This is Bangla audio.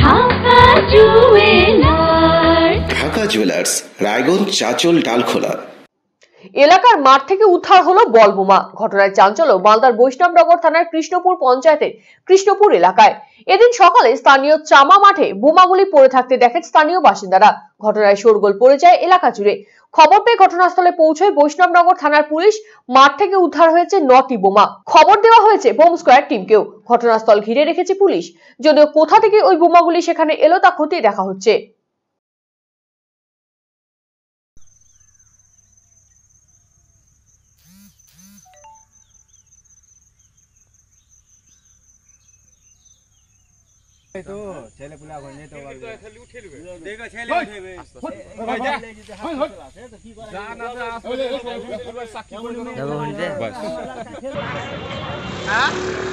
ঢাকা জুয়েলার্স রায়গঞ্জ চাচল ডালখোলা এলাকার মাঠ থেকে উদ্ধার হলো বোমা ঘটনায় চাঞ্চল্য মালদার বৈষ্ণবনগর থানার কৃষ্ণপুর পঞ্চায়েতের কৃষ্ণপুর এলাকায় এদিন সকালে স্থানীয় চামা মাঠে বোমাগুলি পড়ে থাকতে দেখেন স্থানীয় বাসিন্দারা ঘটনায় শোরগোল পড়ে যায় এলাকা জুড়ে খবর পেয়ে ঘটনাস্থলে পৌঁছয় বৈষ্ণবনগর থানার পুলিশ মাঠ থেকে উদ্ধার হয়েছে নটি বোমা খবর দেওয়া হয়েছে বোম স্কোয়ার টিমকেও ঘটনাস্থল ঘিরে রেখেছে পুলিশ যদিও কোথা থেকে ওই বোমাগুলি সেখানে এলো তা খতিয়ে দেখা হচ্ছে তো ছেলে পুলা ঘর নেই তো খালি উঠে লবে দেখা ছেলে উঠেবে ভাই যা হই হই যা না যা আসলে সাক্ষী করে বাস হ্যাঁ